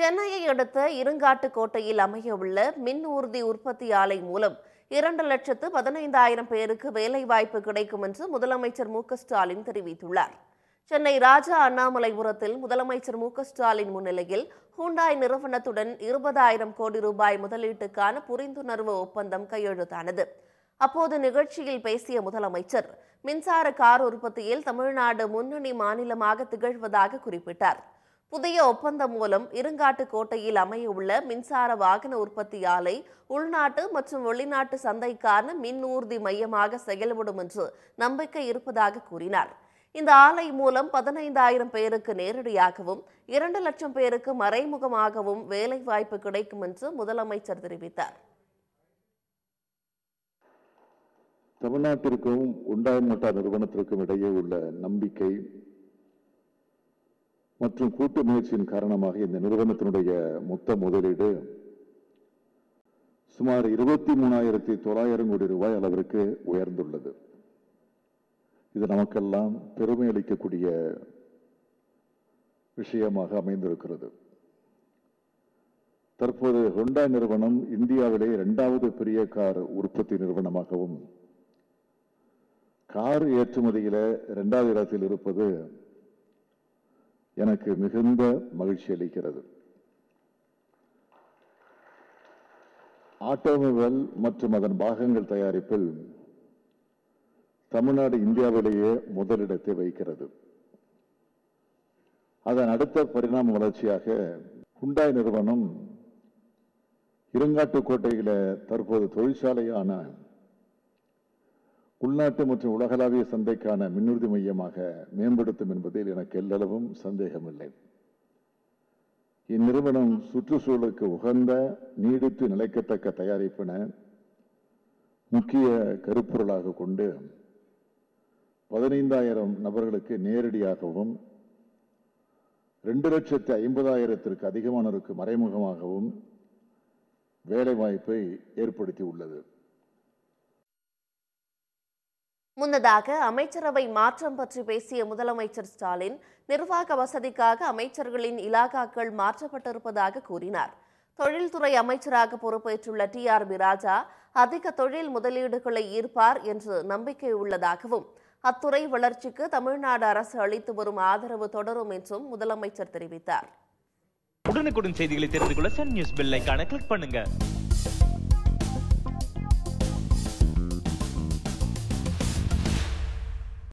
சென்னையை அடுத்த இருங்காட்டுக்கோட்டையில் அமையவுள்ள மின் ஊர்தி உற்பத்தி ஆலை மூலம் இரண்டு லட்சத்து பதினைந்தாயிரம் பேருக்கு வேலைவாய்ப்பு கிடைக்கும் என்று முதலமைச்சர் மு ஸ்டாலின் தெரிவித்துள்ளார் சென்னை ராஜா அண்ணாமலைபுரத்தில் முதலமைச்சர் மு ஸ்டாலின் முன்னிலையில் ஹூண்டாய் நிறுவனத்துடன் இருபதாயிரம் கோடி ரூபாய் முதலீட்டுக்கான புரிந்துணர்வு ஒப்பந்தம் கையெழுத்தானது அப்போது நிகழ்ச்சியில் பேசிய முதலமைச்சர் மின்சார கார் உற்பத்தியில் தமிழ்நாடு முன்னணி மாநிலமாக திகழ்வதாக குறிப்பிட்டார் புதிய ஒப்பந்தம் மூலம் இருங்காட்டு கோட்டையில் அமைய உள்ள மின்சார வாகன உற்பத்தி ஆலை உள்நாட்டு மற்றும் வெளிநாட்டு சந்தைக்கான மின் ஊர்தி மையமாக செயல்படும் என்று நம்பிக்கை இருப்பதாக கூறினார் இந்த ஆலை மூலம் பதினைந்தாயிரம் பேருக்கு நேரடியாகவும் இரண்டு லட்சம் பேருக்கு மறைமுகமாகவும் வேலை வாய்ப்பு கிடைக்கும் என்று முதலமைச்சர் தெரிவித்தார் தமிழ்நாட்டிற்கும் உண்டாய் நிறுவனத்திற்கும் இடையே உள்ள நம்பிக்கை மற்றும் கூட்டு முயற்சியின் காரணமாக இந்த நிறுவனத்தினுடைய மொத்த முதலீடு சுமார் இருபத்தி மூணாயிரத்தி தொள்ளாயிரம் கோடி ரூபாய் அளவிற்கு உயர்ந்துள்ளது இது நமக்கெல்லாம் பெருமை அளிக்கக்கூடிய விஷயமாக அமைந்திருக்கிறது தற்போது ஹொண்டா நிறுவனம் இந்தியாவிலே இரண்டாவது பெரிய கார் உற்பத்தி நிறுவனமாகவும் கார் ஏற்றுமதியில் இரண்டாவது இடத்தில் இருப்பது எனக்கு மிகுந்த மகிழ்ச்சி அளிக்கிறது ஆட்டோமொபைல் மற்றும் அதன் பாகங்கள் தயாரிப்பில் தமிழ்நாடு இந்தியாவிலேயே முதலிடத்தை வைக்கிறது அதன் அடுத்த பரிணாம வளர்ச்சியாக குண்டாய் நிறுவனம் இருங்காட்டுக்கோட்டையில் தற்போது தொழிற்சாலையான உள்நாட்டு மற்றும் உலகளாவிய சந்தைக்கான மின்னுறுதி மையமாக மேம்படுத்தும் என்பதில் எனக்கு எல்லளவும் சந்தேகமில்லை இந்நிறுவனம் சுற்றுச்சூழலுக்கு உகந்த நீடித்து நிலைக்கத்தக்க தயாரிப்பின முக்கிய கருப்பொருளாக கொண்டு பதினைந்தாயிரம் நபர்களுக்கு நேரடியாகவும் ரெண்டு லட்சத்து ஐம்பதாயிரத்திற்கு அதிகமானோருக்கு மறைமுகமாகவும் வேலைவாய்ப்பை ஏற்படுத்தி உள்ளது முன்னதாக அமைச்சரவை மாற்றம் பற்றி பேசிய முதலமைச்சர் ஸ்டாலின் நிர்வாக வசதிக்காக அமைச்சர்களின் இலாகாக்கள் மாற்றப்பட்டிருப்பதாக கூறினார் தொழில்துறை அமைச்சராக பொறுப்பேற்றுள்ள டி ஆர் பி ராஜா அதிக தொழில் முதலீடுகளை ஈர்ப்பார் என்று நம்பிக்கை உள்ளதாகவும் அத்துறை வளர்ச்சிக்கு தமிழ்நாடு அரசு அளித்து வரும் ஆதரவு தொடரும் என்றும் முதலமைச்சர் தெரிவித்தார் உடனுக்குடன் செய்திகளை தெரிந்து கொள்ள சன் நியூஸ் பெல் கிளிக் பண்ணுங்க